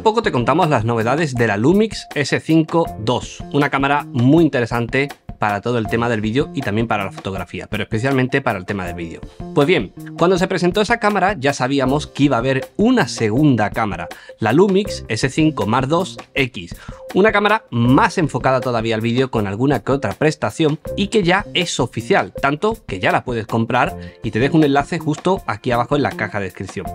poco te contamos las novedades de la Lumix S5 II, una cámara muy interesante para todo el tema del vídeo y también para la fotografía, pero especialmente para el tema del vídeo. Pues bien, cuando se presentó esa cámara ya sabíamos que iba a haber una segunda cámara, la Lumix S5 Mark II X, una cámara más enfocada todavía al vídeo con alguna que otra prestación y que ya es oficial, tanto que ya la puedes comprar y te dejo un enlace justo aquí abajo en la caja de descripción.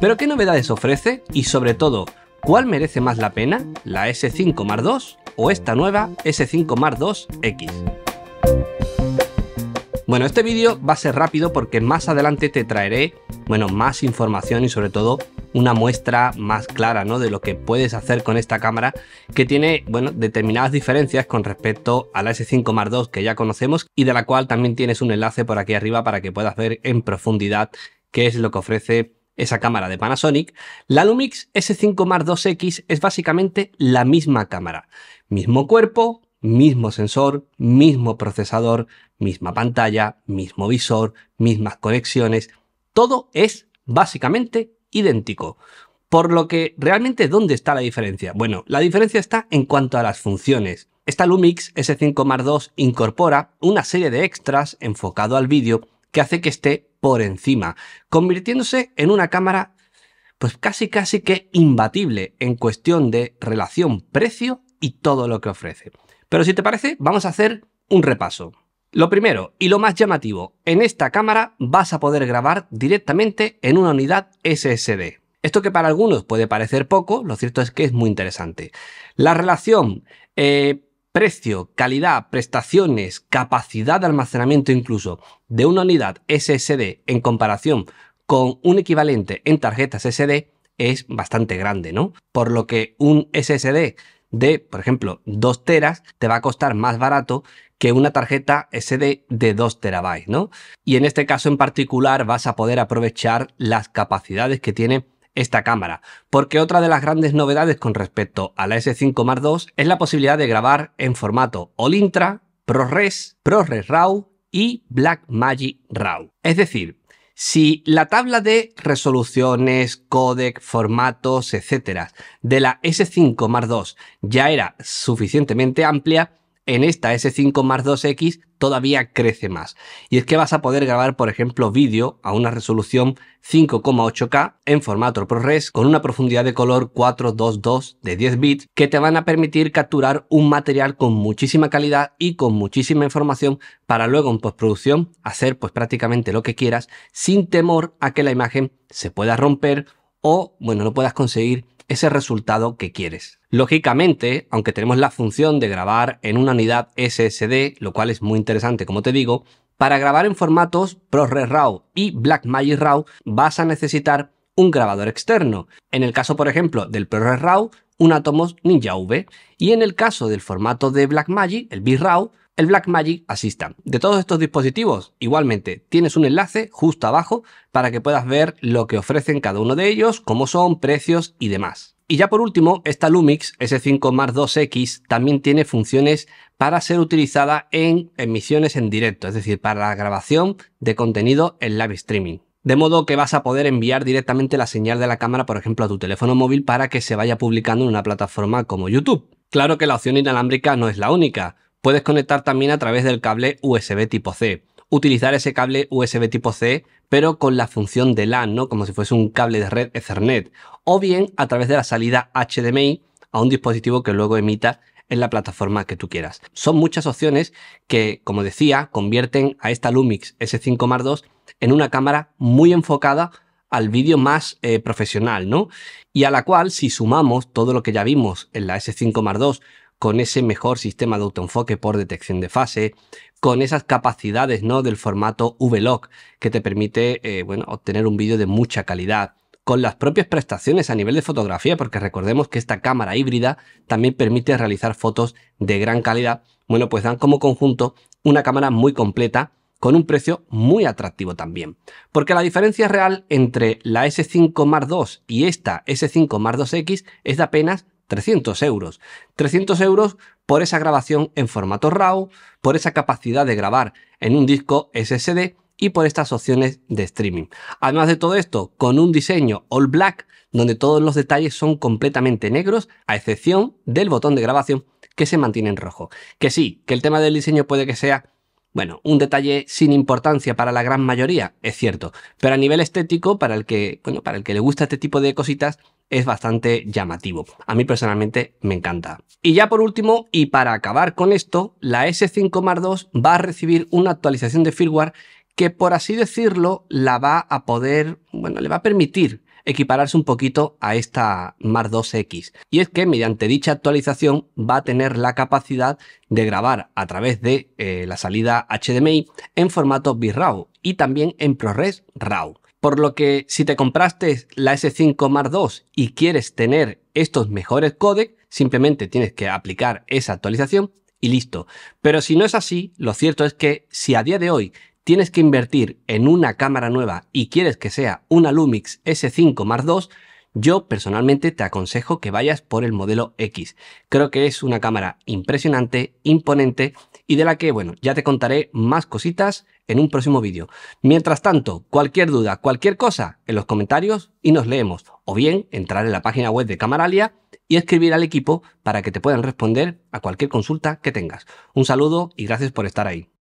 Pero ¿qué novedades ofrece? Y sobre todo, ¿Cuál merece más la pena? ¿La S5 Mar II o esta nueva S5 Mar II X? Bueno, este vídeo va a ser rápido porque más adelante te traeré, bueno, más información y sobre todo una muestra más clara, ¿no? De lo que puedes hacer con esta cámara que tiene, bueno, determinadas diferencias con respecto a la S5 Mar II que ya conocemos y de la cual también tienes un enlace por aquí arriba para que puedas ver en profundidad qué es lo que ofrece esa cámara de Panasonic, la Lumix S5 Mark 2X es básicamente la misma cámara. Mismo cuerpo, mismo sensor, mismo procesador, misma pantalla, mismo visor, mismas conexiones. Todo es básicamente idéntico. Por lo que realmente ¿dónde está la diferencia? Bueno, la diferencia está en cuanto a las funciones. Esta Lumix S5 Mark 2 incorpora una serie de extras enfocado al vídeo que hace que esté por encima, convirtiéndose en una cámara pues casi casi que imbatible en cuestión de relación precio y todo lo que ofrece. Pero si te parece, vamos a hacer un repaso. Lo primero y lo más llamativo, en esta cámara vas a poder grabar directamente en una unidad SSD. Esto que para algunos puede parecer poco, lo cierto es que es muy interesante. La relación eh, precio, calidad, prestaciones, capacidad de almacenamiento incluso de una unidad SSD en comparación con un equivalente en tarjetas SD es bastante grande, ¿no? Por lo que un SSD de, por ejemplo, 2 teras te va a costar más barato que una tarjeta SD de 2 terabytes, ¿no? Y en este caso en particular vas a poder aprovechar las capacidades que tiene esta cámara, porque otra de las grandes novedades con respecto a la S5 Mar 2 es la posibilidad de grabar en formato Olintra, ProRes, ProRes RAW y Blackmagic RAW. Es decir, si la tabla de resoluciones, codec, formatos, etcétera, de la S5 Mar 2 ya era suficientemente amplia, en esta S5 más 2X todavía crece más. Y es que vas a poder grabar, por ejemplo, vídeo a una resolución 5,8K en formato ProRes con una profundidad de color 422 de 10 bits que te van a permitir capturar un material con muchísima calidad y con muchísima información para luego en postproducción hacer pues prácticamente lo que quieras sin temor a que la imagen se pueda romper o bueno, no puedas conseguir ese resultado que quieres. Lógicamente, aunque tenemos la función de grabar en una unidad SSD, lo cual es muy interesante como te digo, para grabar en formatos ProRes RAW y Blackmagic RAW vas a necesitar un grabador externo. En el caso, por ejemplo, del ProRes RAW, un Atomos Ninja V. Y en el caso del formato de Blackmagic, el b el Blackmagic Assistant. De todos estos dispositivos, igualmente, tienes un enlace justo abajo para que puedas ver lo que ofrecen cada uno de ellos, cómo son, precios y demás. Y ya por último, esta Lumix S5 Mark 2X también tiene funciones para ser utilizada en emisiones en directo, es decir, para la grabación de contenido en live streaming. De modo que vas a poder enviar directamente la señal de la cámara, por ejemplo, a tu teléfono móvil para que se vaya publicando en una plataforma como YouTube. Claro que la opción inalámbrica no es la única. Puedes conectar también a través del cable USB tipo C utilizar ese cable USB tipo C, pero con la función de LAN, ¿no? Como si fuese un cable de red Ethernet. O bien a través de la salida HDMI a un dispositivo que luego emita en la plataforma que tú quieras. Son muchas opciones que, como decía, convierten a esta Lumix S5 Mar II en una cámara muy enfocada al vídeo más eh, profesional, ¿no? Y a la cual, si sumamos todo lo que ya vimos en la S5 Mar II con ese mejor sistema de autoenfoque por detección de fase, con esas capacidades ¿no? del formato V-Log que te permite eh, bueno, obtener un vídeo de mucha calidad, con las propias prestaciones a nivel de fotografía, porque recordemos que esta cámara híbrida también permite realizar fotos de gran calidad, bueno, pues dan como conjunto una cámara muy completa con un precio muy atractivo también. Porque la diferencia real entre la S5 Mark II y esta S5 Mark X es de apenas 300 euros. 300 euros por esa grabación en formato RAW, por esa capacidad de grabar en un disco SSD y por estas opciones de streaming. Además de todo esto, con un diseño all black, donde todos los detalles son completamente negros, a excepción del botón de grabación que se mantiene en rojo. Que sí, que el tema del diseño puede que sea, bueno, un detalle sin importancia para la gran mayoría, es cierto, pero a nivel estético, para el que, para el que le gusta este tipo de cositas, es bastante llamativo. A mí personalmente me encanta. Y ya por último, y para acabar con esto, la S5 Mark II va a recibir una actualización de firmware que por así decirlo la va a poder, bueno, le va a permitir equipararse un poquito a esta mar 2X. Y es que mediante dicha actualización va a tener la capacidad de grabar a través de eh, la salida HDMI en formato raw y también en ProRes RAW. Por lo que si te compraste la S5 Mark II y quieres tener estos mejores codecs, simplemente tienes que aplicar esa actualización y listo. Pero si no es así, lo cierto es que si a día de hoy tienes que invertir en una cámara nueva y quieres que sea una Lumix S5 Mark II, yo personalmente te aconsejo que vayas por el modelo X. Creo que es una cámara impresionante, imponente y de la que, bueno, ya te contaré más cositas en un próximo vídeo. Mientras tanto, cualquier duda, cualquier cosa, en los comentarios y nos leemos. O bien entrar en la página web de Camaralia y escribir al equipo para que te puedan responder a cualquier consulta que tengas. Un saludo y gracias por estar ahí.